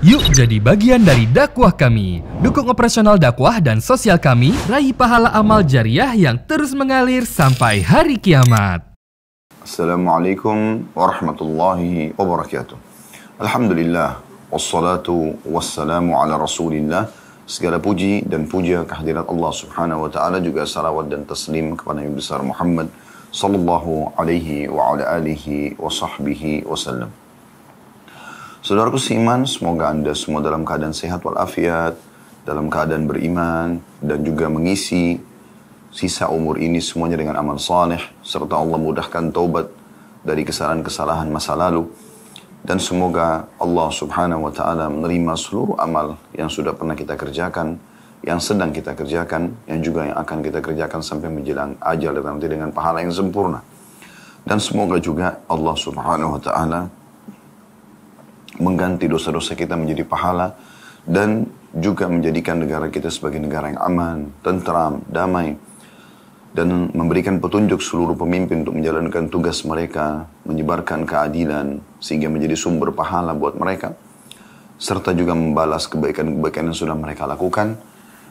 Yuk jadi bagian dari dakwah kami. Dukung operasional dakwah dan sosial kami, raih pahala amal jariah yang terus mengalir sampai hari kiamat. Assalamualaikum warahmatullahi wabarakatuh. Alhamdulillah, wassalatu wassalamu ala rasulillah. Segala puji dan puja kehadirat Allah subhanahu wa ta'ala juga salawat dan taslim kepada Nabi besar Muhammad sallallahu alaihi wa ala alihi wa sahbihi wasallam. Saudaraku seiman, semoga Anda semua dalam keadaan sehat walafiat, dalam keadaan beriman, dan juga mengisi sisa umur ini semuanya dengan amal saleh serta Allah mudahkan taubat dari kesalahan-kesalahan masa lalu dan semoga Allah Subhanahu wa taala menerima seluruh amal yang sudah pernah kita kerjakan, yang sedang kita kerjakan, yang juga yang akan kita kerjakan sampai menjelang ajal dan nanti dengan pahala yang sempurna. Dan semoga juga Allah Subhanahu wa taala mengganti dosa-dosa kita menjadi pahala dan juga menjadikan negara kita sebagai negara yang aman, tentram, damai dan memberikan petunjuk seluruh pemimpin untuk menjalankan tugas mereka, menyebarkan keadilan sehingga menjadi sumber pahala buat mereka serta juga membalas kebaikan-kebaikan yang sudah mereka lakukan.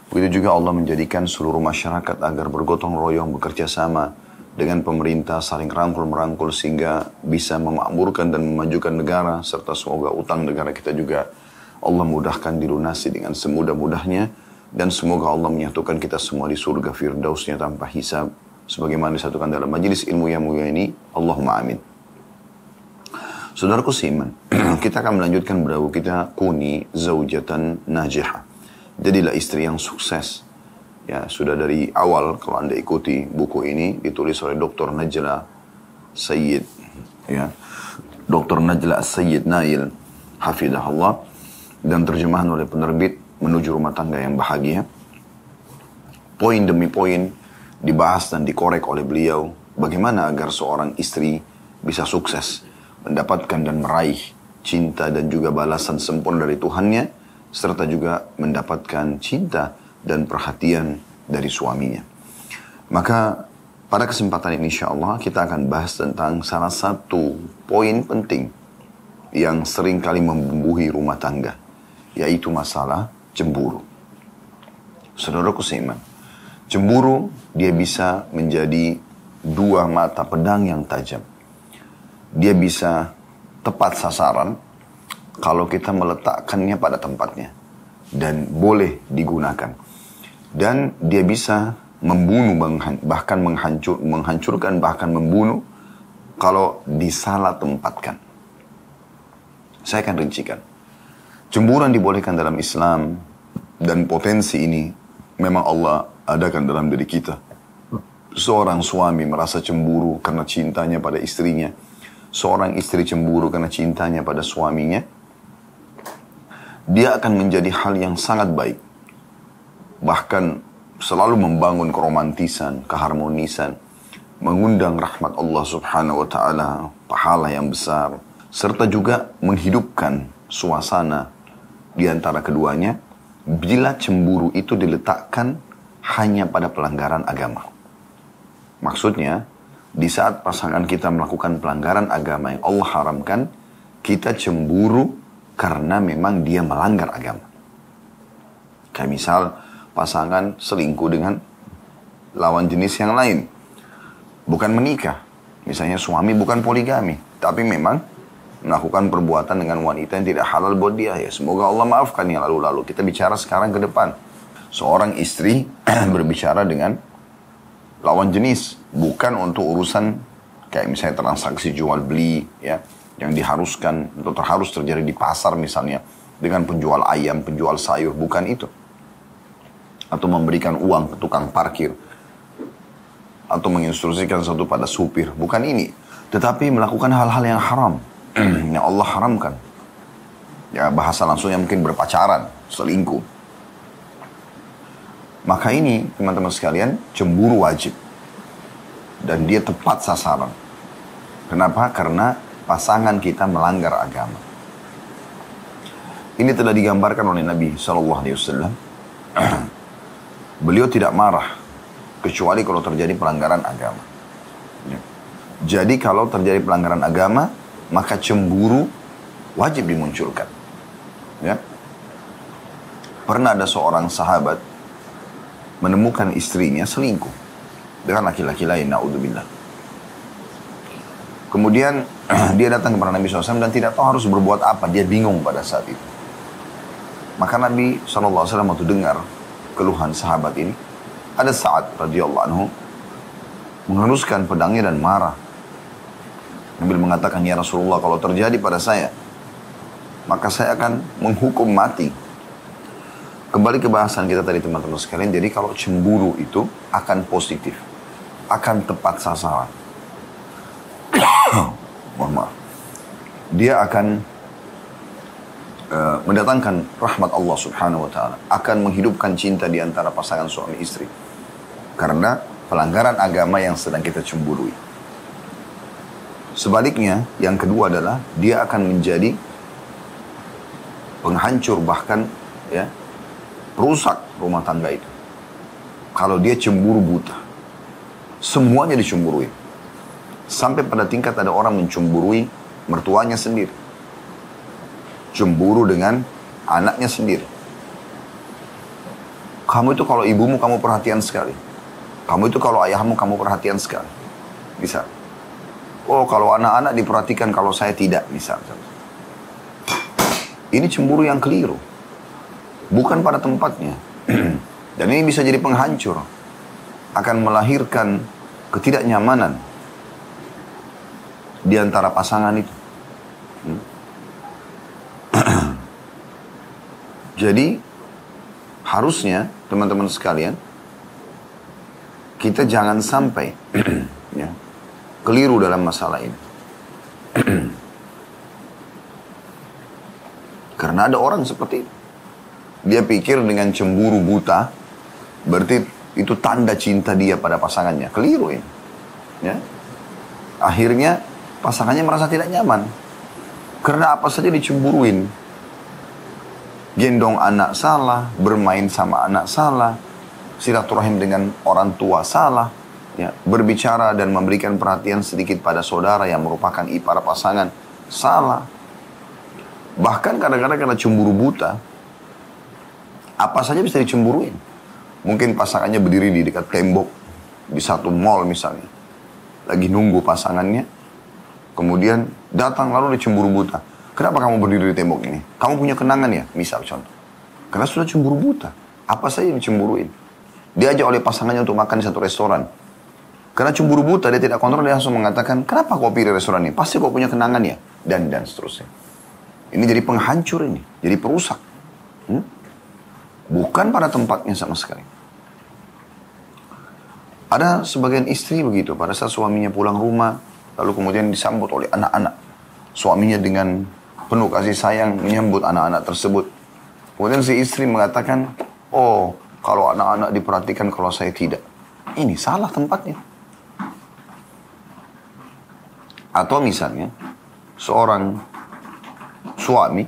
Begitu juga Allah menjadikan seluruh masyarakat agar bergotong royong, bekerja sama, dengan pemerintah saling rangkul-merangkul sehingga bisa memakmurkan dan memajukan negara serta semoga utang negara kita juga Allah mudahkan dilunasi dengan semudah-mudahnya dan semoga Allah menyatukan kita semua di surga firdausnya tanpa hisab sebagaimana disatukan dalam majelis ilmu yang mulia ini Allahumma amin Saudaraku Siman, kita akan melanjutkan berawal kita kuni zaujatan najihah. Jadilah istri yang sukses ya sudah dari awal kalau anda ikuti buku ini ditulis oleh Dr. Najla Sayyid ya Dr. Najla Sayyid Nail hafidah Allah dan terjemahan oleh penerbit menuju rumah tangga yang bahagia poin demi poin dibahas dan dikorek oleh beliau bagaimana agar seorang istri bisa sukses mendapatkan dan meraih cinta dan juga balasan sempurna dari Tuhannya serta juga mendapatkan cinta dan perhatian dari suaminya. Maka pada kesempatan ini insya Allah kita akan bahas tentang salah satu poin penting yang sering kali membumbuhi rumah tangga, yaitu masalah cemburu. Saudara kusiman, cemburu dia bisa menjadi dua mata pedang yang tajam. Dia bisa tepat sasaran kalau kita meletakkannya pada tempatnya dan boleh digunakan dan dia bisa membunuh bahkan menghancur, menghancurkan bahkan membunuh kalau disalah tempatkan. Saya akan rincikan. cemburan dibolehkan dalam Islam dan potensi ini memang Allah adakan dalam diri kita. Seorang suami merasa cemburu karena cintanya pada istrinya. Seorang istri cemburu karena cintanya pada suaminya. Dia akan menjadi hal yang sangat baik bahkan selalu membangun keromantisan, keharmonisan, mengundang rahmat Allah Subhanahu wa taala, pahala yang besar, serta juga menghidupkan suasana di antara keduanya bila cemburu itu diletakkan hanya pada pelanggaran agama. Maksudnya, di saat pasangan kita melakukan pelanggaran agama yang Allah haramkan, kita cemburu karena memang dia melanggar agama. Kayak misal, pasangan selingkuh dengan lawan jenis yang lain. Bukan menikah. Misalnya suami bukan poligami. Tapi memang melakukan perbuatan dengan wanita yang tidak halal buat dia. Ya semoga Allah maafkan yang lalu-lalu. Kita bicara sekarang ke depan. Seorang istri berbicara dengan lawan jenis. Bukan untuk urusan kayak misalnya transaksi jual beli ya yang diharuskan atau terharus terjadi di pasar misalnya dengan penjual ayam, penjual sayur, bukan itu atau memberikan uang ke tukang parkir atau menginstruksikan sesuatu pada supir, bukan ini, tetapi melakukan hal-hal yang haram yang Allah haramkan. Ya bahasa langsungnya mungkin berpacaran, selingkuh. Maka ini teman-teman sekalian cemburu wajib dan dia tepat sasaran. Kenapa? Karena pasangan kita melanggar agama. Ini telah digambarkan oleh Nabi Shallallahu Alaihi Wasallam Beliau tidak marah, kecuali kalau terjadi pelanggaran agama. Ya. Jadi kalau terjadi pelanggaran agama, maka cemburu wajib dimunculkan. Ya. Pernah ada seorang sahabat menemukan istrinya selingkuh dengan laki-laki lain, naudzubillah. Kemudian dia datang kepada Nabi SAW dan tidak tahu harus berbuat apa. Dia bingung pada saat itu. Maka Nabi SAW waktu dengar keluhan sahabat ini, ada saat radhiyallahu anhu mengeruskan pedangnya dan marah. Nabil mengatakan, Ya Rasulullah, kalau terjadi pada saya, maka saya akan menghukum mati. Kembali ke bahasan kita tadi teman-teman sekalian, jadi kalau cemburu itu akan positif, akan tepat sasaran. Mohon maaf. Dia akan Eh, mendatangkan rahmat Allah Subhanahu wa taala, akan menghidupkan cinta di antara pasangan suami istri. Karena pelanggaran agama yang sedang kita cemburui. Sebaliknya, yang kedua adalah dia akan menjadi penghancur bahkan ya rusak rumah tangga itu. Kalau dia cemburu buta, semuanya dicemburui. Sampai pada tingkat ada orang mencemburui mertuanya sendiri cemburu dengan anaknya sendiri. Kamu itu kalau ibumu kamu perhatian sekali. Kamu itu kalau ayahmu kamu perhatian sekali. Bisa. Oh kalau anak-anak diperhatikan kalau saya tidak bisa. Ini cemburu yang keliru. Bukan pada tempatnya. Dan ini bisa jadi penghancur. Akan melahirkan ketidaknyamanan di antara pasangan itu. Hmm? Jadi harusnya teman-teman sekalian kita jangan sampai ya, keliru dalam masalah ini. Karena ada orang seperti itu. Dia pikir dengan cemburu buta berarti itu tanda cinta dia pada pasangannya. Keliru ini. Ya. Akhirnya pasangannya merasa tidak nyaman. Karena apa saja dicemburuin gendong anak salah, bermain sama anak salah, silaturahim dengan orang tua salah, ya, berbicara dan memberikan perhatian sedikit pada saudara yang merupakan ipar pasangan salah. Bahkan kadang-kadang karena cemburu buta, apa saja bisa dicemburuin. Mungkin pasangannya berdiri di dekat tembok di satu mall misalnya. Lagi nunggu pasangannya. Kemudian datang lalu dicemburu buta. Kenapa kamu berdiri di tembok ini? Kamu punya kenangan ya? Misal contoh. Karena sudah cemburu buta. Apa saja yang dicemburuin. Diajak oleh pasangannya untuk makan di satu restoran. Karena cemburu buta, dia tidak kontrol, dia langsung mengatakan, kenapa kau pilih restoran ini? Pasti kau punya kenangan ya? Dan, dan seterusnya. Ini jadi penghancur ini. Jadi perusak. Hmm? Bukan pada tempatnya sama sekali. Ada sebagian istri begitu, pada saat suaminya pulang rumah, lalu kemudian disambut oleh anak-anak. Suaminya dengan penuh kasih sayang menyambut anak-anak tersebut. Kemudian si istri mengatakan, oh kalau anak-anak diperhatikan kalau saya tidak. Ini salah tempatnya. Atau misalnya, seorang suami,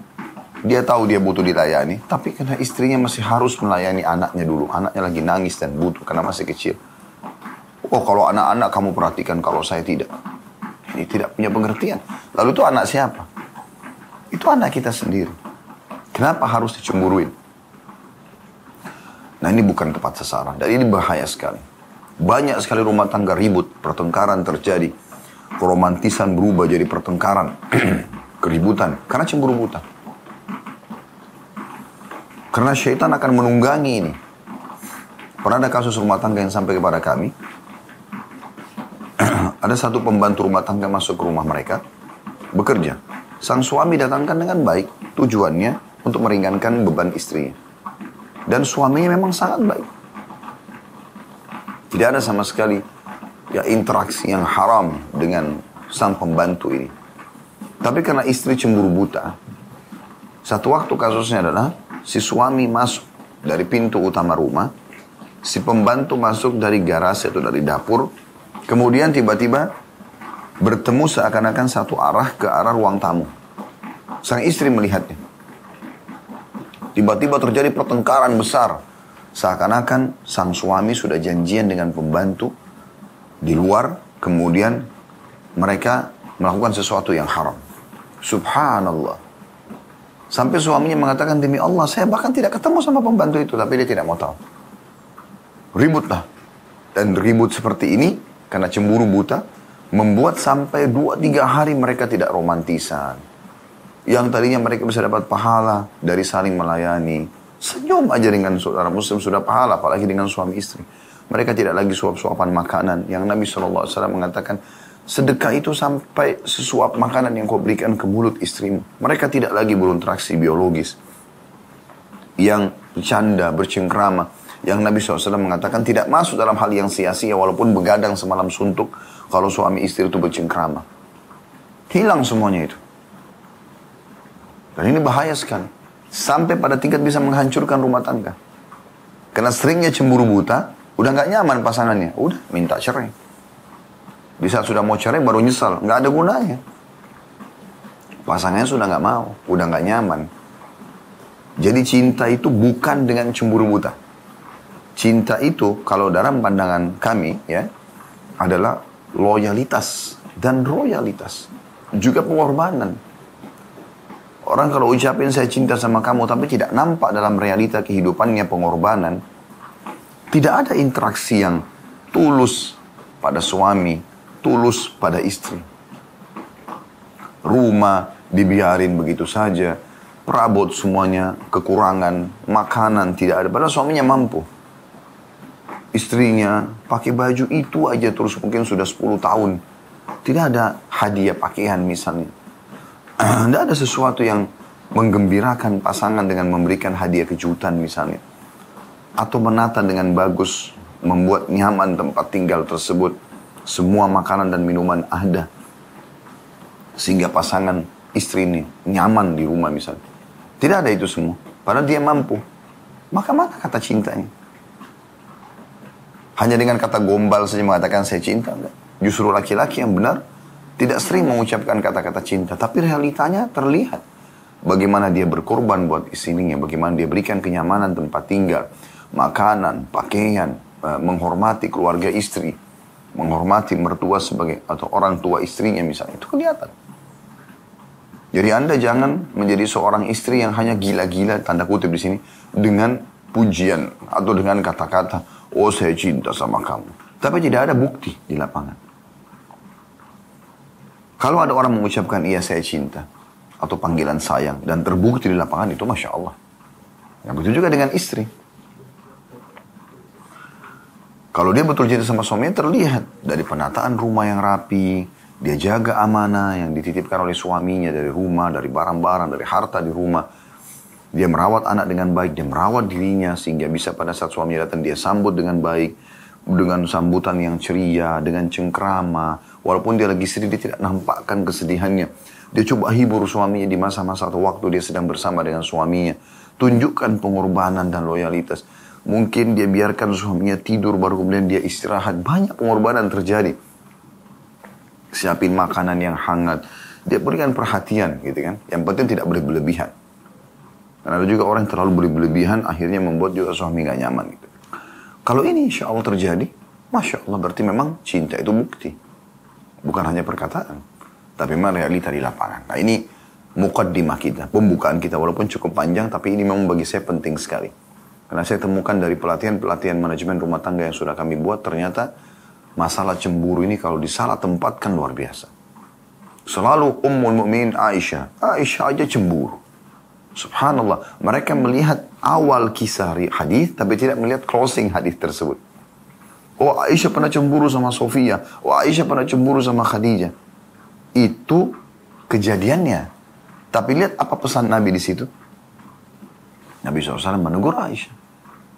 dia tahu dia butuh dilayani, tapi karena istrinya masih harus melayani anaknya dulu. Anaknya lagi nangis dan butuh karena masih kecil. Oh kalau anak-anak kamu perhatikan kalau saya tidak. Ini tidak punya pengertian. Lalu itu anak siapa? Itu anak kita sendiri. Kenapa harus dicemburuin? Nah ini bukan tepat sasaran dan ini bahaya sekali. Banyak sekali rumah tangga ribut, pertengkaran terjadi. Romantisan berubah jadi pertengkaran, keributan, karena cemburu buta. Karena syaitan akan menunggangi ini. Pernah ada kasus rumah tangga yang sampai kepada kami. ada satu pembantu rumah tangga masuk ke rumah mereka, bekerja. Sang suami datangkan dengan baik, tujuannya untuk meringankan beban istrinya. Dan suaminya memang sangat baik. Tidak ada sama sekali ya interaksi yang haram dengan sang pembantu ini. Tapi karena istri cemburu buta, satu waktu kasusnya adalah si suami masuk dari pintu utama rumah, si pembantu masuk dari garasi atau dari dapur, kemudian tiba-tiba bertemu seakan-akan satu arah ke arah ruang tamu. Sang istri melihatnya. Tiba-tiba terjadi pertengkaran besar. Seakan-akan sang suami sudah janjian dengan pembantu di luar, kemudian mereka melakukan sesuatu yang haram. Subhanallah. Sampai suaminya mengatakan demi Allah, saya bahkan tidak ketemu sama pembantu itu, tapi dia tidak mau tahu. Ributlah. Dan ribut seperti ini, karena cemburu buta, membuat sampai dua tiga hari mereka tidak romantisan. Yang tadinya mereka bisa dapat pahala dari saling melayani. Senyum aja dengan saudara muslim sudah pahala, apalagi dengan suami istri. Mereka tidak lagi suap-suapan makanan. Yang Nabi SAW mengatakan, sedekah itu sampai sesuap makanan yang kau berikan ke mulut istrimu. Mereka tidak lagi berinteraksi biologis. Yang bercanda, bercengkrama. Yang Nabi SAW mengatakan tidak masuk dalam hal yang sia-sia walaupun begadang semalam suntuk kalau suami istri itu bercengkrama. Hilang semuanya itu. Dan ini bahaya sekali. Sampai pada tingkat bisa menghancurkan rumah tangga. Karena seringnya cemburu buta, udah nggak nyaman pasangannya. Udah, minta cerai. Bisa sudah mau cerai baru nyesal. Nggak ada gunanya. Pasangannya sudah nggak mau, udah nggak nyaman. Jadi cinta itu bukan dengan cemburu buta. Cinta itu kalau dalam pandangan kami ya adalah loyalitas dan royalitas, juga pengorbanan. Orang kalau ucapin saya cinta sama kamu tapi tidak nampak dalam realita kehidupannya pengorbanan, tidak ada interaksi yang tulus pada suami, tulus pada istri. Rumah dibiarin begitu saja, perabot semuanya, kekurangan, makanan tidak ada. Padahal suaminya mampu istrinya pakai baju itu aja terus mungkin sudah 10 tahun. Tidak ada hadiah pakaian misalnya. Tidak ada sesuatu yang menggembirakan pasangan dengan memberikan hadiah kejutan misalnya. Atau menata dengan bagus, membuat nyaman tempat tinggal tersebut. Semua makanan dan minuman ada. Sehingga pasangan istri ini nyaman di rumah misalnya. Tidak ada itu semua. Padahal dia mampu. Maka mana kata cintanya? Hanya dengan kata gombal saja mengatakan saya cinta. Enggak. Justru laki-laki yang benar tidak sering mengucapkan kata-kata cinta. Tapi realitanya terlihat. Bagaimana dia berkorban buat istrinya. Bagaimana dia berikan kenyamanan tempat tinggal. Makanan, pakaian, eh, menghormati keluarga istri. Menghormati mertua sebagai atau orang tua istrinya misalnya. Itu kelihatan. Jadi Anda jangan menjadi seorang istri yang hanya gila-gila, tanda kutip di sini, dengan pujian atau dengan kata-kata, oh saya cinta sama kamu. Tapi tidak ada bukti di lapangan. Kalau ada orang mengucapkan iya saya cinta atau panggilan sayang dan terbukti di lapangan itu masya Allah. Yang betul juga dengan istri. Kalau dia betul cinta sama suaminya terlihat dari penataan rumah yang rapi, dia jaga amanah yang dititipkan oleh suaminya dari rumah, dari barang-barang, dari harta di rumah. Dia merawat anak dengan baik, dia merawat dirinya sehingga bisa pada saat suaminya datang dia sambut dengan baik, dengan sambutan yang ceria, dengan cengkrama. Walaupun dia lagi sedih, dia tidak nampakkan kesedihannya. Dia coba hibur suaminya di masa-masa atau waktu dia sedang bersama dengan suaminya. Tunjukkan pengorbanan dan loyalitas. Mungkin dia biarkan suaminya tidur baru kemudian dia istirahat. Banyak pengorbanan terjadi. Siapin makanan yang hangat. Dia berikan perhatian gitu kan. Yang penting tidak boleh berlebihan. Dan ada juga orang yang terlalu berlebihan akhirnya membuat juga suami gak nyaman gitu. Kalau ini insya Allah terjadi, Masya Allah berarti memang cinta itu bukti. Bukan hanya perkataan, tapi memang realita di lapangan. Nah ini mukaddimah kita, pembukaan kita walaupun cukup panjang tapi ini memang bagi saya penting sekali. Karena saya temukan dari pelatihan-pelatihan manajemen rumah tangga yang sudah kami buat ternyata masalah cemburu ini kalau disalah tempatkan luar biasa. Selalu ummul mu'min Aisyah. Aisyah aja cemburu. Subhanallah, mereka melihat awal kisah hadis tapi tidak melihat closing hadis tersebut. Oh Aisyah pernah cemburu sama Sofia. Oh Aisyah pernah cemburu sama Khadijah. Itu kejadiannya. Tapi lihat apa pesan Nabi di situ. Nabi SAW menegur Aisyah.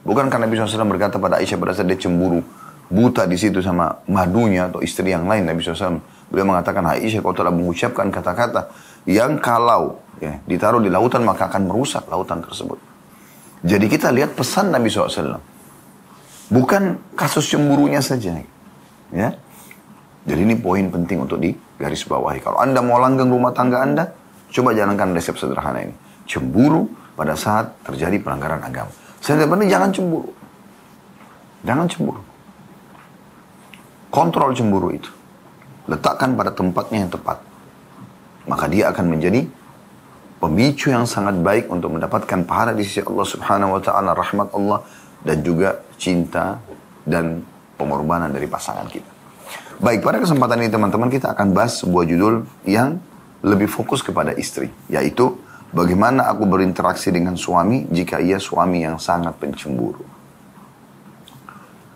Bukan karena Nabi SAW berkata pada Aisyah berasa dia cemburu. Buta di situ sama madunya atau istri yang lain Nabi SAW. Beliau mengatakan Aisyah kau telah mengucapkan kata-kata yang kalau ya, ditaruh di lautan maka akan merusak lautan tersebut. Jadi kita lihat pesan Nabi SAW. Bukan kasus cemburunya saja. Ya. Jadi ini poin penting untuk di digarisbawahi. Kalau Anda mau langgeng rumah tangga Anda, coba jalankan resep sederhana ini. Cemburu pada saat terjadi pelanggaran agama. Saya pernah jangan cemburu. Jangan cemburu. Kontrol cemburu itu. Letakkan pada tempatnya yang tepat. Maka dia akan menjadi pemicu yang sangat baik untuk mendapatkan pahala di sisi Allah Subhanahu wa taala, rahmat Allah dan juga cinta dan pengorbanan dari pasangan kita. Baik, pada kesempatan ini teman-teman kita akan bahas sebuah judul yang lebih fokus kepada istri, yaitu bagaimana aku berinteraksi dengan suami jika ia suami yang sangat pencemburu.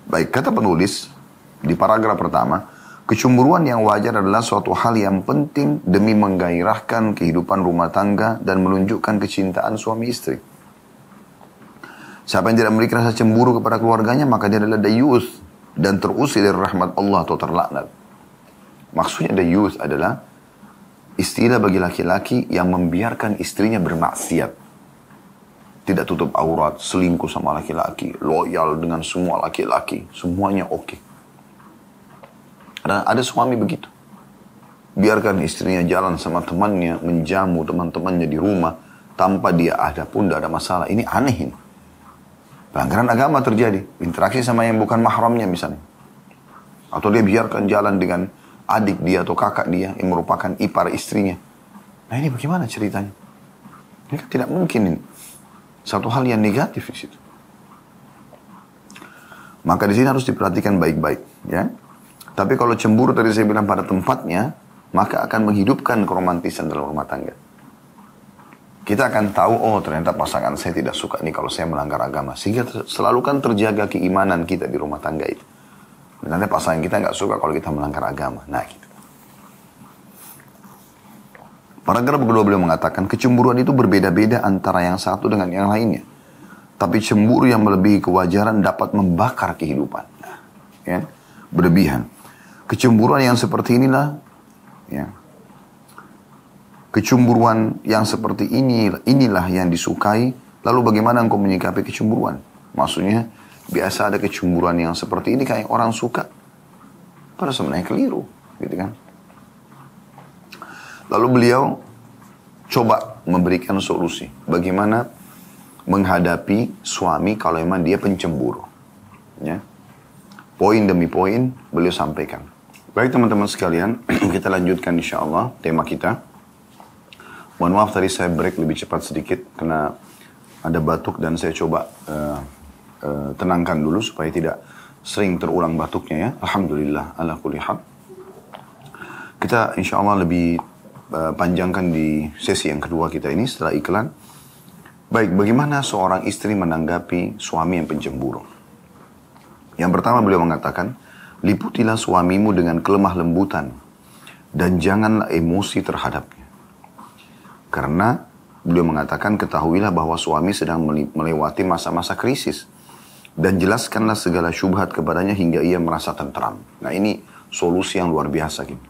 Baik, kata penulis di paragraf pertama, Kecemburuan yang wajar adalah suatu hal yang penting demi menggairahkan kehidupan rumah tangga dan menunjukkan kecintaan suami istri. Siapa yang tidak memiliki rasa cemburu kepada keluarganya, maka dia adalah dayus dan terusir dari rahmat Allah atau terlaknat. Maksudnya dayus adalah istilah bagi laki-laki yang membiarkan istrinya bermaksiat. Tidak tutup aurat, selingkuh sama laki-laki, loyal dengan semua laki-laki, semuanya oke. Okay ada ada suami begitu. Biarkan istrinya jalan sama temannya, menjamu teman-temannya di rumah, tanpa dia ada pun tidak ada masalah. Ini aneh ini. Pelanggaran agama terjadi. Interaksi sama yang bukan mahramnya misalnya. Atau dia biarkan jalan dengan adik dia atau kakak dia yang merupakan ipar istrinya. Nah ini bagaimana ceritanya? Ini kan tidak mungkin ini. Satu hal yang negatif di situ. Maka di sini harus diperhatikan baik-baik, ya. Tapi kalau cemburu tadi saya bilang pada tempatnya, maka akan menghidupkan keromantisan dalam rumah tangga. Kita akan tahu, oh ternyata pasangan saya tidak suka nih kalau saya melanggar agama. Sehingga selalu kan terjaga keimanan kita di rumah tangga itu. Nanti pasangan kita nggak suka kalau kita melanggar agama. Nah gitu. Paragraf kedua beliau mengatakan, kecemburuan itu berbeda-beda antara yang satu dengan yang lainnya. Tapi cemburu yang melebihi kewajaran dapat membakar kehidupan. Nah, ya, berlebihan. Kecemburuan yang seperti inilah ya. Kecemburuan yang seperti ini inilah yang disukai. Lalu bagaimana engkau menyikapi kecemburuan? Maksudnya biasa ada kecemburuan yang seperti ini kayak orang suka. Pada sebenarnya keliru, gitu kan? Lalu beliau coba memberikan solusi. Bagaimana menghadapi suami kalau memang dia pencemburu. Ya. Poin demi poin beliau sampaikan. Baik teman-teman sekalian, kita lanjutkan insya Allah tema kita. Mohon maaf tadi saya break lebih cepat sedikit karena ada batuk dan saya coba uh, uh, tenangkan dulu supaya tidak sering terulang batuknya ya. Alhamdulillah ala kulihat. Kita insya Allah lebih uh, panjangkan di sesi yang kedua kita ini setelah iklan. Baik, bagaimana seorang istri menanggapi suami yang pencemburu? Yang pertama beliau mengatakan, liputilah suamimu dengan kelemah lembutan, dan janganlah emosi terhadapnya. Karena beliau mengatakan, ketahuilah bahwa suami sedang melewati masa-masa krisis, dan jelaskanlah segala syubhat kepadanya hingga ia merasa tentram. Nah ini solusi yang luar biasa gitu.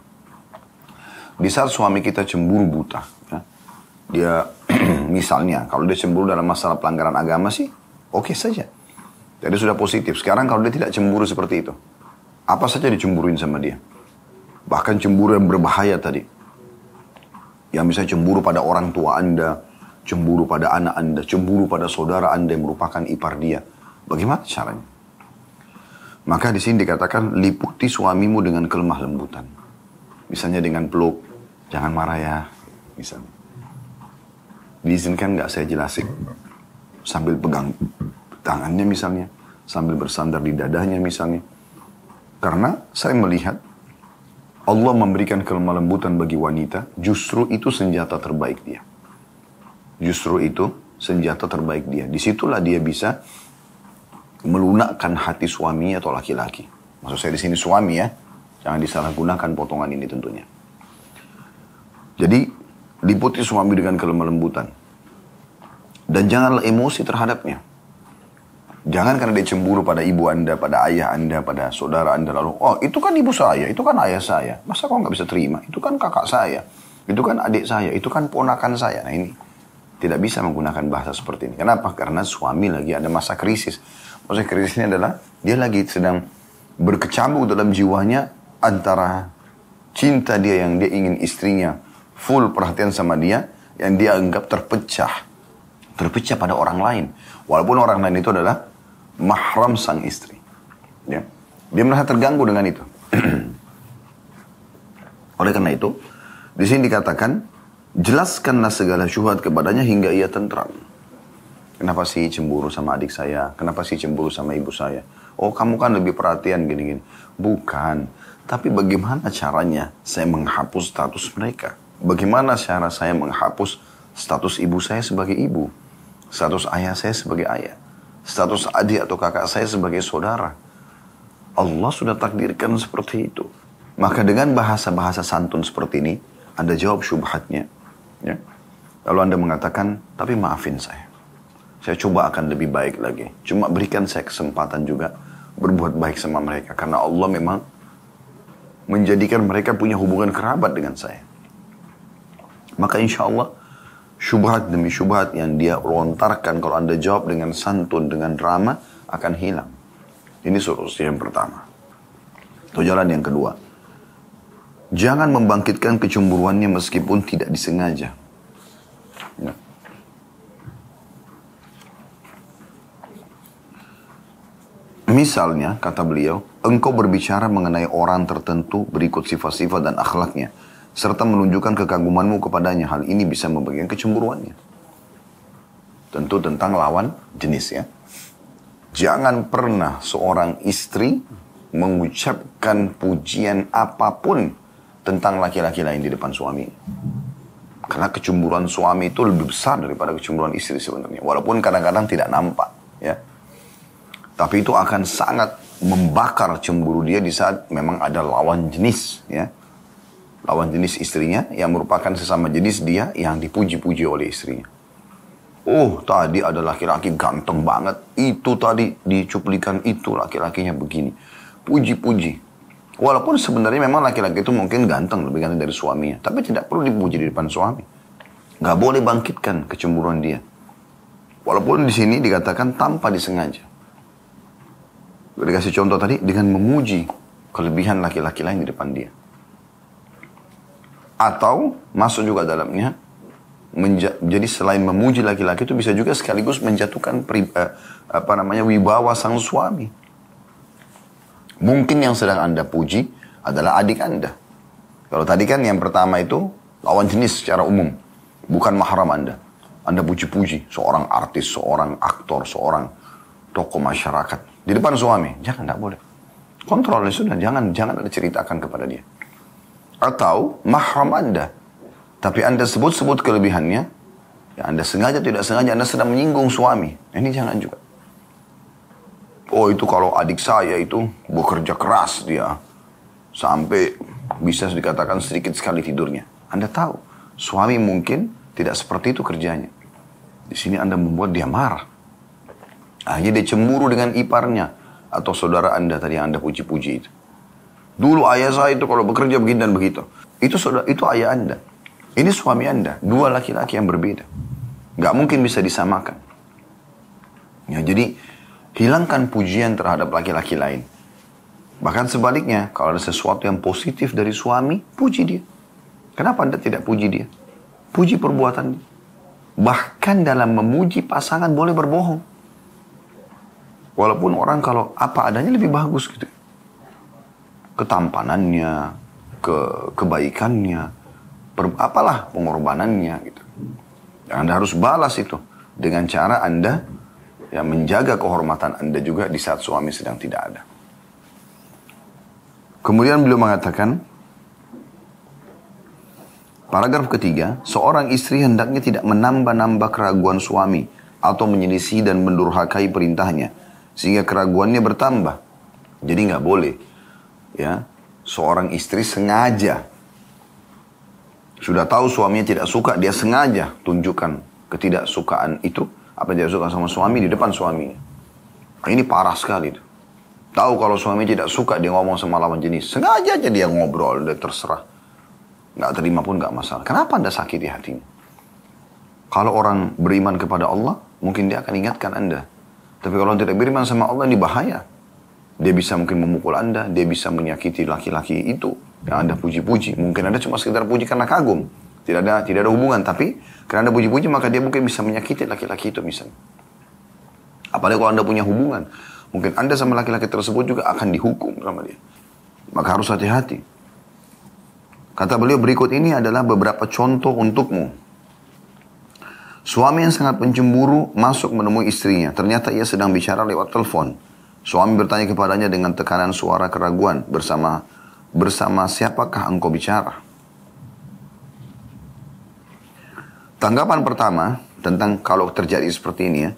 Di saat suami kita cemburu buta, ya, dia misalnya kalau dia cemburu dalam masalah pelanggaran agama sih oke okay saja. Jadi sudah positif. Sekarang kalau dia tidak cemburu seperti itu, apa saja dicemburuin sama dia. Bahkan cemburu yang berbahaya tadi. Yang misalnya cemburu pada orang tua Anda, cemburu pada anak Anda, cemburu pada saudara Anda yang merupakan ipar dia. Bagaimana caranya? Maka di sini dikatakan liputi suamimu dengan kelemah lembutan. Misalnya dengan peluk, jangan marah ya, misalnya. Diizinkan nggak saya jelasin? Sambil pegang tangannya misalnya, sambil bersandar di dadanya misalnya. Karena saya melihat Allah memberikan kelembutan bagi wanita, justru itu senjata terbaik dia. Justru itu senjata terbaik dia. Disitulah dia bisa melunakkan hati suami atau laki-laki. Maksud saya di sini suami ya, jangan disalahgunakan potongan ini tentunya. Jadi liputi suami dengan kelembutan dan janganlah emosi terhadapnya. Jangan karena dia cemburu pada ibu anda, pada ayah anda, pada saudara anda lalu, oh itu kan ibu saya, itu kan ayah saya. Masa kau nggak bisa terima? Itu kan kakak saya, itu kan adik saya, itu kan ponakan saya. Nah ini tidak bisa menggunakan bahasa seperti ini. Kenapa? Karena suami lagi ada masa krisis. Masa krisisnya adalah dia lagi sedang berkecambuk dalam jiwanya antara cinta dia yang dia ingin istrinya full perhatian sama dia, yang dia anggap terpecah. Terpecah pada orang lain. Walaupun orang lain itu adalah mahram sang istri. Ya. Dia merasa terganggu dengan itu. Oleh karena itu, di sini dikatakan, jelaskanlah segala syuhat kepadanya hingga ia tentram. Kenapa sih cemburu sama adik saya? Kenapa sih cemburu sama ibu saya? Oh, kamu kan lebih perhatian gini-gini. Bukan. Tapi bagaimana caranya saya menghapus status mereka? Bagaimana cara saya menghapus status ibu saya sebagai ibu? Status ayah saya sebagai ayah? status adik atau kakak saya sebagai saudara. Allah sudah takdirkan seperti itu. Maka dengan bahasa-bahasa santun seperti ini, Anda jawab syubhatnya. Ya. Lalu Anda mengatakan, tapi maafin saya. Saya coba akan lebih baik lagi. Cuma berikan saya kesempatan juga berbuat baik sama mereka. Karena Allah memang menjadikan mereka punya hubungan kerabat dengan saya. Maka insya Allah syubhat demi syubhat yang dia lontarkan kalau anda jawab dengan santun dengan ramah akan hilang ini solusi yang pertama atau jalan yang kedua jangan membangkitkan kecemburuannya meskipun tidak disengaja nah. Misalnya, kata beliau, engkau berbicara mengenai orang tertentu berikut sifat-sifat dan akhlaknya serta menunjukkan kekagumanmu kepadanya. Hal ini bisa membagikan kecemburuannya. Tentu tentang lawan jenis ya. Jangan pernah seorang istri mengucapkan pujian apapun tentang laki-laki lain di depan suami. Karena kecemburuan suami itu lebih besar daripada kecemburuan istri sebenarnya. Walaupun kadang-kadang tidak nampak ya. Tapi itu akan sangat membakar cemburu dia di saat memang ada lawan jenis ya lawan jenis istrinya yang merupakan sesama jenis dia yang dipuji-puji oleh istrinya. Oh, tadi ada laki-laki ganteng banget. Itu tadi dicuplikan itu laki-lakinya begini. Puji-puji. Walaupun sebenarnya memang laki-laki itu mungkin ganteng, lebih ganteng dari suaminya. Tapi tidak perlu dipuji di depan suami. Gak boleh bangkitkan kecemburuan dia. Walaupun di sini dikatakan tanpa disengaja. Dikasih contoh tadi dengan memuji kelebihan laki-laki lain di depan dia atau masuk juga dalamnya jadi selain memuji laki-laki itu bisa juga sekaligus menjatuhkan pri, eh, apa namanya wibawa sang suami. Mungkin yang sedang Anda puji adalah adik Anda. Kalau tadi kan yang pertama itu lawan jenis secara umum, bukan mahram Anda. Anda puji-puji seorang artis, seorang aktor, seorang tokoh masyarakat di depan suami. Jangan, tidak boleh. Kontrolnya sudah, jangan jangan ada ceritakan kepada dia atau mahram Anda. Tapi Anda sebut-sebut kelebihannya, ya Anda sengaja tidak sengaja Anda sedang menyinggung suami. Ini jangan juga. Oh itu kalau adik saya itu bekerja keras dia. Sampai bisa dikatakan sedikit sekali tidurnya. Anda tahu, suami mungkin tidak seperti itu kerjanya. Di sini Anda membuat dia marah. Akhirnya dia cemburu dengan iparnya atau saudara Anda tadi yang Anda puji-puji itu. Dulu ayah saya itu kalau bekerja begini dan begitu. Itu sudah itu ayah anda. Ini suami anda. Dua laki-laki yang berbeda. Gak mungkin bisa disamakan. Ya, jadi hilangkan pujian terhadap laki-laki lain. Bahkan sebaliknya, kalau ada sesuatu yang positif dari suami, puji dia. Kenapa anda tidak puji dia? Puji perbuatan dia. Bahkan dalam memuji pasangan boleh berbohong. Walaupun orang kalau apa adanya lebih bagus gitu ketampanannya, ke kebaikannya, per, apalah pengorbanannya gitu. Anda harus balas itu dengan cara Anda ya menjaga kehormatan Anda juga di saat suami sedang tidak ada. Kemudian beliau mengatakan paragraf ketiga, seorang istri hendaknya tidak menambah-nambah keraguan suami atau menyelisih dan mendurhakai perintahnya sehingga keraguannya bertambah. Jadi nggak boleh ya seorang istri sengaja sudah tahu suaminya tidak suka dia sengaja tunjukkan ketidaksukaan itu apa dia suka sama suami di depan suaminya nah, ini parah sekali itu tahu kalau suami tidak suka dia ngomong sama lawan jenis sengaja aja dia ngobrol dia terserah nggak terima pun nggak masalah kenapa anda sakit di hatinya kalau orang beriman kepada Allah mungkin dia akan ingatkan anda tapi kalau tidak beriman sama Allah ini bahaya dia bisa mungkin memukul Anda, dia bisa menyakiti laki-laki itu yang Anda puji-puji. Mungkin Anda cuma sekedar puji karena kagum. Tidak ada tidak ada hubungan, tapi karena Anda puji-puji maka dia mungkin bisa menyakiti laki-laki itu misalnya. Apalagi kalau Anda punya hubungan, mungkin Anda sama laki-laki tersebut juga akan dihukum sama dia. Maka harus hati-hati. Kata beliau berikut ini adalah beberapa contoh untukmu. Suami yang sangat pencemburu masuk menemui istrinya. Ternyata ia sedang bicara lewat telepon. Suami bertanya kepadanya dengan tekanan suara keraguan bersama bersama siapakah engkau bicara? Tanggapan pertama tentang kalau terjadi seperti ini ya.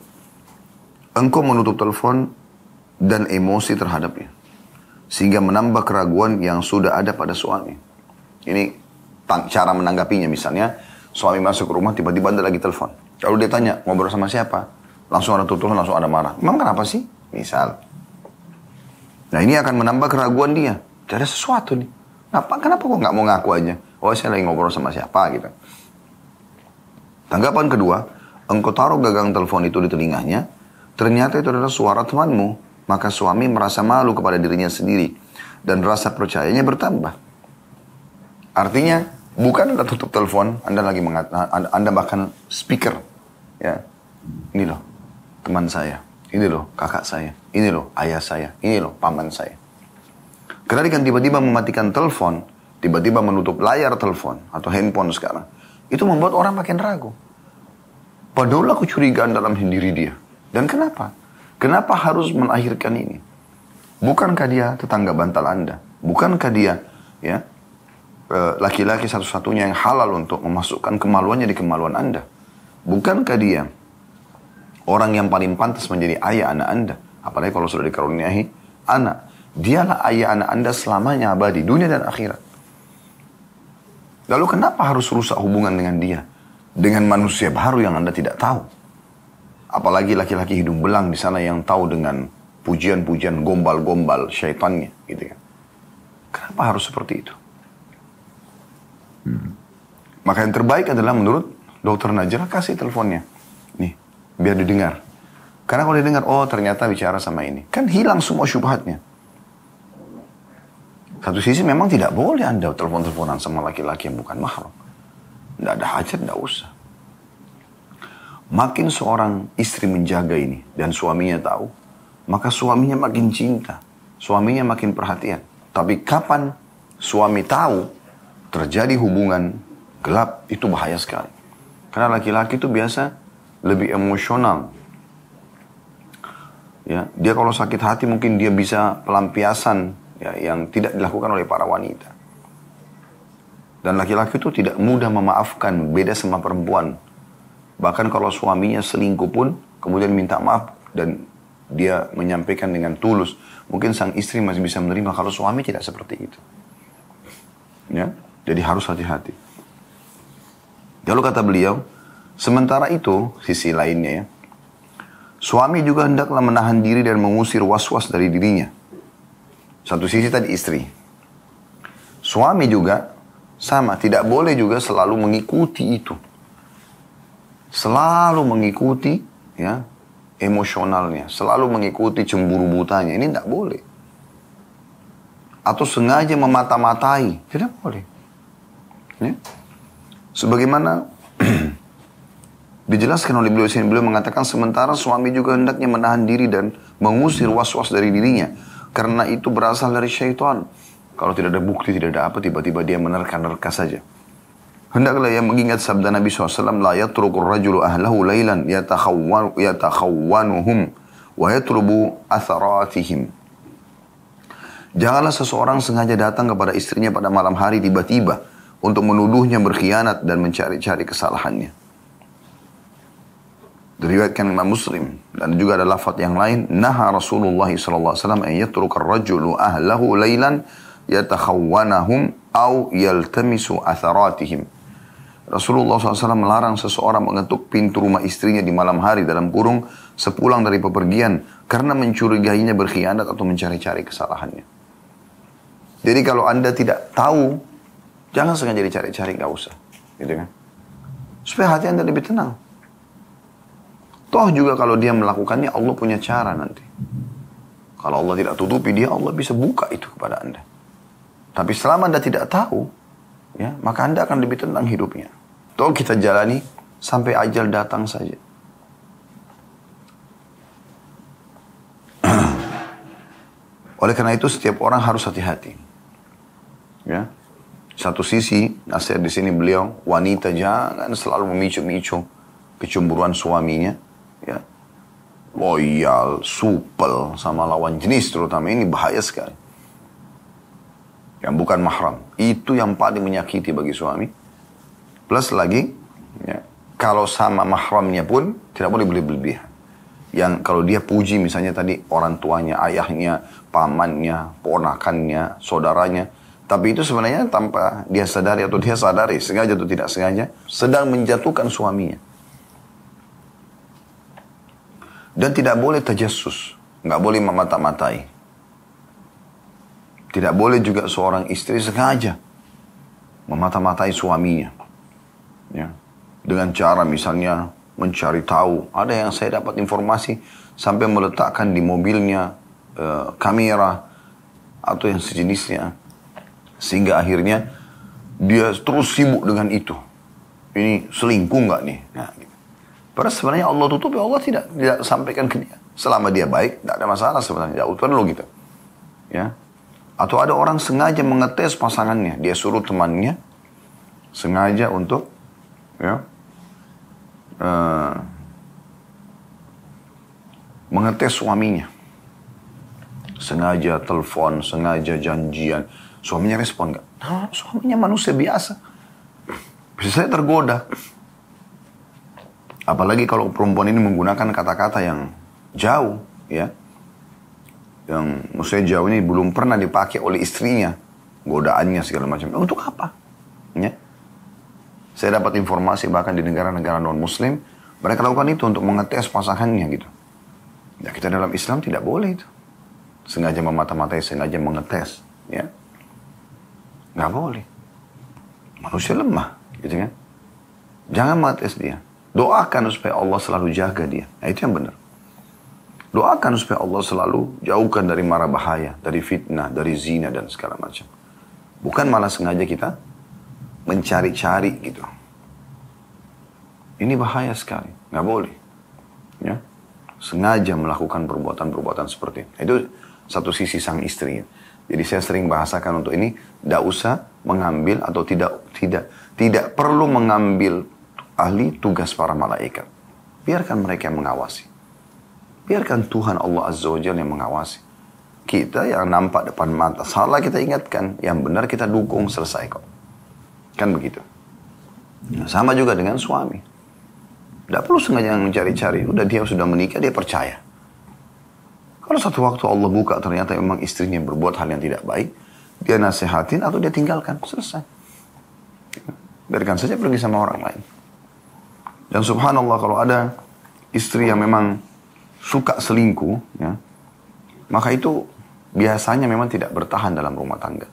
Engkau menutup telepon dan emosi terhadapnya. Sehingga menambah keraguan yang sudah ada pada suami. Ini cara menanggapinya misalnya suami masuk ke rumah tiba-tiba ada lagi telepon. Lalu dia tanya ngobrol sama siapa? Langsung ada tutup langsung ada marah. Memang kenapa sih? Misal. Nah ini akan menambah keraguan dia. Ada sesuatu nih. Kenapa, kenapa kok nggak mau ngaku aja? Oh saya lagi ngobrol sama siapa gitu. Tanggapan kedua, engkau taruh gagang telepon itu di telinganya. Ternyata itu adalah suara temanmu. Maka suami merasa malu kepada dirinya sendiri. Dan rasa percayanya bertambah. Artinya, bukan Anda tutup telepon, Anda lagi mengatakan, anda, anda bahkan speaker. Ya, ini loh, teman saya ini loh kakak saya, ini loh ayah saya, ini loh paman saya. Ketika tiba-tiba mematikan telepon, tiba-tiba menutup layar telepon atau handphone sekarang, itu membuat orang makin ragu. Padahal aku curiga dalam sendiri dia. Dan kenapa? Kenapa harus mengakhirkan ini? Bukankah dia tetangga bantal Anda? Bukankah dia ya eh, laki-laki satu-satunya yang halal untuk memasukkan kemaluannya di kemaluan Anda? Bukankah dia Orang yang paling pantas menjadi ayah anak anda. Apalagi kalau sudah dikaruniai anak. Dialah ayah anak anda selamanya abadi. Dunia dan akhirat. Lalu kenapa harus rusak hubungan dengan dia? Dengan manusia baru yang anda tidak tahu. Apalagi laki-laki hidung belang di sana yang tahu dengan pujian-pujian gombal-gombal syaitannya. Gitu kan. Kenapa harus seperti itu? Hmm. Maka yang terbaik adalah menurut dokter Najra kasih teleponnya biar didengar. Karena kalau didengar, oh ternyata bicara sama ini. Kan hilang semua syubhatnya. Satu sisi memang tidak boleh Anda telepon-teleponan sama laki-laki yang bukan mahram. Tidak ada hajat, tidak usah. Makin seorang istri menjaga ini dan suaminya tahu, maka suaminya makin cinta. Suaminya makin perhatian. Tapi kapan suami tahu terjadi hubungan gelap, itu bahaya sekali. Karena laki-laki itu biasa lebih emosional. Ya, dia kalau sakit hati mungkin dia bisa pelampiasan ya, yang tidak dilakukan oleh para wanita. Dan laki-laki itu tidak mudah memaafkan, beda sama perempuan. Bahkan kalau suaminya selingkuh pun, kemudian minta maaf dan dia menyampaikan dengan tulus. Mungkin sang istri masih bisa menerima kalau suami tidak seperti itu. Ya, jadi harus hati-hati. Lalu kata beliau, Sementara itu, sisi lainnya ya, suami juga hendaklah menahan diri dan mengusir was-was dari dirinya. Satu sisi tadi istri. Suami juga sama, tidak boleh juga selalu mengikuti itu. Selalu mengikuti ya emosionalnya, selalu mengikuti cemburu butanya. Ini tidak boleh. Atau sengaja memata-matai, tidak boleh. Ya. Sebagaimana Dijelaskan oleh beliau sini, beliau mengatakan sementara suami juga hendaknya menahan diri dan mengusir was-was dari dirinya. Karena itu berasal dari syaitan. Kalau tidak ada bukti, tidak ada apa, tiba-tiba dia menerka-nerka saja. Hendaklah yang mengingat sabda Nabi SAW, La yatrukur rajulu ahlahu laylan yatakhawwanuhum wa yatrubu atharatihim. Janganlah seseorang sengaja datang kepada istrinya pada malam hari tiba-tiba untuk menuduhnya berkhianat dan mencari-cari kesalahannya diriwayatkan Imam Muslim dan juga ada lafaz yang lain naha Rasulullah sallallahu alaihi wasallam ayyatrukar rajulu ahlahu lailan yatakhawwanahum aw yaltamisu atharatihim Rasulullah SAW melarang seseorang mengetuk pintu rumah istrinya di malam hari dalam kurung sepulang dari pepergian karena mencurigainya berkhianat atau mencari-cari kesalahannya. Jadi kalau anda tidak tahu, jangan sengaja dicari-cari, nggak usah, gitu kan? Supaya hati anda lebih tenang. Toh juga kalau dia melakukannya Allah punya cara nanti. Kalau Allah tidak tutupi dia Allah bisa buka itu kepada anda. Tapi selama anda tidak tahu, ya maka anda akan lebih tenang hidupnya. Toh kita jalani sampai ajal datang saja. Oleh karena itu setiap orang harus hati-hati. Ya. Satu sisi nasihat di sini beliau wanita jangan selalu memicu-micu kecemburuan suaminya ya loyal, supel sama lawan jenis terutama ini bahaya sekali. Yang bukan mahram. Itu yang paling menyakiti bagi suami. Plus lagi, ya, kalau sama mahramnya pun tidak boleh berlebihan. Yang kalau dia puji misalnya tadi orang tuanya, ayahnya, pamannya, ponakannya, saudaranya. Tapi itu sebenarnya tanpa dia sadari atau dia sadari, sengaja atau tidak sengaja, sedang menjatuhkan suaminya. Dan tidak boleh terjesus Nggak boleh memata-matai. Tidak boleh juga seorang istri sengaja memata-matai suaminya. Ya. Dengan cara misalnya mencari tahu. Ada yang saya dapat informasi sampai meletakkan di mobilnya e, kamera atau yang sejenisnya. Sehingga akhirnya dia terus sibuk dengan itu. Ini selingkuh nggak nih? Nah, Padahal sebenarnya Allah tutup ya Allah tidak tidak sampaikan ke dia. Selama dia baik, tidak ada masalah sebenarnya. Ya, tidak lo gitu. Ya. Atau ada orang sengaja mengetes pasangannya. Dia suruh temannya sengaja untuk ya, uh, mengetes suaminya. Sengaja telepon, sengaja janjian. Suaminya respon gak? Nah, suaminya manusia biasa. Bisa saya tergoda Apalagi kalau perempuan ini menggunakan kata-kata yang jauh, ya. Yang maksudnya jauh ini belum pernah dipakai oleh istrinya. Godaannya segala macam. Untuk apa? Ya. Saya dapat informasi bahkan di negara-negara non-muslim, mereka lakukan itu untuk mengetes pasangannya gitu. Ya kita dalam Islam tidak boleh itu. Sengaja memata-matai, sengaja mengetes. Ya. Nggak boleh. Manusia lemah, gitu kan. Jangan mengetes dia. Doakan supaya Allah selalu jaga dia. Nah, itu yang benar. Doakan supaya Allah selalu jauhkan dari mara bahaya, dari fitnah, dari zina dan segala macam. Bukan malah sengaja kita mencari-cari gitu. Ini bahaya sekali, nggak boleh. Ya, sengaja melakukan perbuatan-perbuatan seperti itu. itu satu sisi sang istri. Jadi saya sering bahasakan untuk ini, tidak usah mengambil atau tidak tidak tidak perlu mengambil ahli tugas para malaikat. Biarkan mereka yang mengawasi. Biarkan Tuhan Allah Azza wa yang mengawasi. Kita yang nampak depan mata salah kita ingatkan, yang benar kita dukung selesai kok. Kan begitu. Nah, sama juga dengan suami. Tidak perlu sengaja mencari-cari. Udah dia sudah menikah, dia percaya. Kalau satu waktu Allah buka ternyata memang istrinya berbuat hal yang tidak baik, dia nasihatin atau dia tinggalkan. Selesai. Biarkan saja pergi sama orang lain. Dan subhanallah kalau ada istri yang memang suka selingkuh, ya, maka itu biasanya memang tidak bertahan dalam rumah tangga.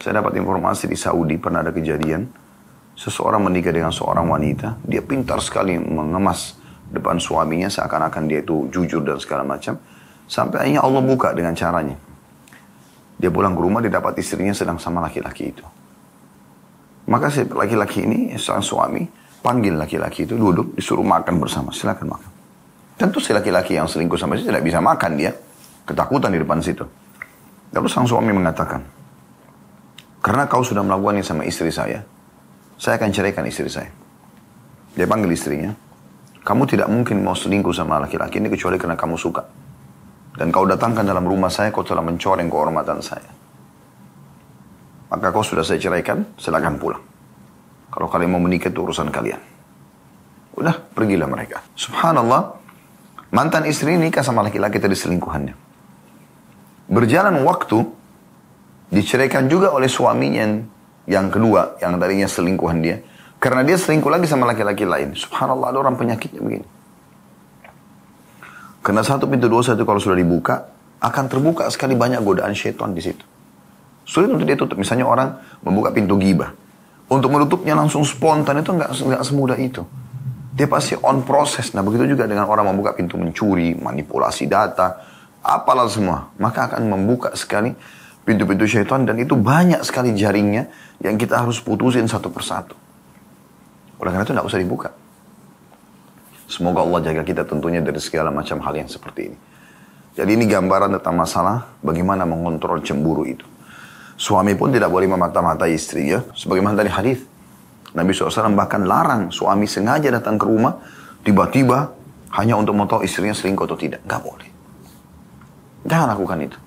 Saya dapat informasi di Saudi pernah ada kejadian, seseorang menikah dengan seorang wanita, dia pintar sekali mengemas depan suaminya seakan-akan dia itu jujur dan segala macam. Sampai akhirnya Allah buka dengan caranya. Dia pulang ke rumah, dia dapat istrinya sedang sama laki-laki itu. Maka si laki-laki ini, seorang suami, Panggil laki-laki itu duduk, disuruh makan bersama. Silakan makan. Tentu si laki-laki yang selingkuh sama istri tidak bisa makan dia. Ketakutan di depan situ. Lalu sang suami mengatakan, karena kau sudah melakukan ini sama istri saya, saya akan ceraikan istri saya. Dia panggil istrinya, kamu tidak mungkin mau selingkuh sama laki-laki ini kecuali karena kamu suka. Dan kau datangkan dalam rumah saya, kau telah mencoreng kehormatan saya. Maka kau sudah saya ceraikan, silakan pulang. Kalau kalian mau menikah itu urusan kalian. Udah, pergilah mereka. Subhanallah, mantan istri nikah sama laki-laki tadi selingkuhannya. Berjalan waktu, diceraikan juga oleh suaminya yang, kedua, yang tadinya selingkuhan dia. Karena dia selingkuh lagi sama laki-laki lain. Subhanallah, ada orang penyakitnya begini. Karena satu pintu dosa itu kalau sudah dibuka, akan terbuka sekali banyak godaan setan di situ. Sulit untuk dia tutup. Misalnya orang membuka pintu gibah untuk menutupnya langsung spontan itu nggak nggak semudah itu. Dia pasti on proses. Nah begitu juga dengan orang membuka pintu mencuri, manipulasi data, apalah semua. Maka akan membuka sekali pintu-pintu syaitan dan itu banyak sekali jaringnya yang kita harus putusin satu persatu. Oleh karena itu nggak usah dibuka. Semoga Allah jaga kita tentunya dari segala macam hal yang seperti ini. Jadi ini gambaran tentang masalah bagaimana mengontrol cemburu itu. Suami pun tidak boleh memata-mata istrinya. Sebagaimana dari hadis Nabi SAW bahkan larang suami sengaja datang ke rumah tiba-tiba hanya untuk mau istrinya selingkuh atau tidak. Gak boleh. Jangan lakukan itu.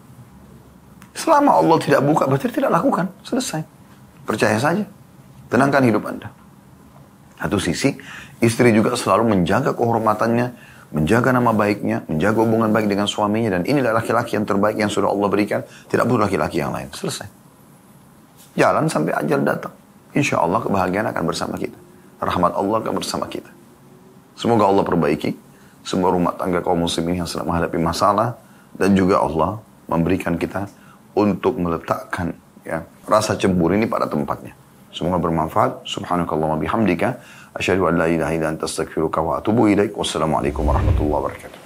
Selama Allah tidak buka, berarti tidak lakukan. Selesai. Percaya saja. Tenangkan hidup Anda. Satu sisi, istri juga selalu menjaga kehormatannya, menjaga nama baiknya, menjaga hubungan baik dengan suaminya, dan inilah laki-laki yang terbaik yang sudah Allah berikan. Tidak butuh laki-laki yang lain. Selesai. Jalan sampai ajal datang. Insya Allah kebahagiaan akan bersama kita. Rahmat Allah akan bersama kita. Semoga Allah perbaiki semua rumah tangga kaum muslimin yang sedang menghadapi masalah dan juga Allah memberikan kita untuk meletakkan ya, rasa cemburu ini pada tempatnya. Semoga bermanfaat. Subhanakallah wa bihamdika. Asyadu an la ilaha ila anta astagfiruka wa atubu ilaik. Wassalamualaikum warahmatullahi wabarakatuh.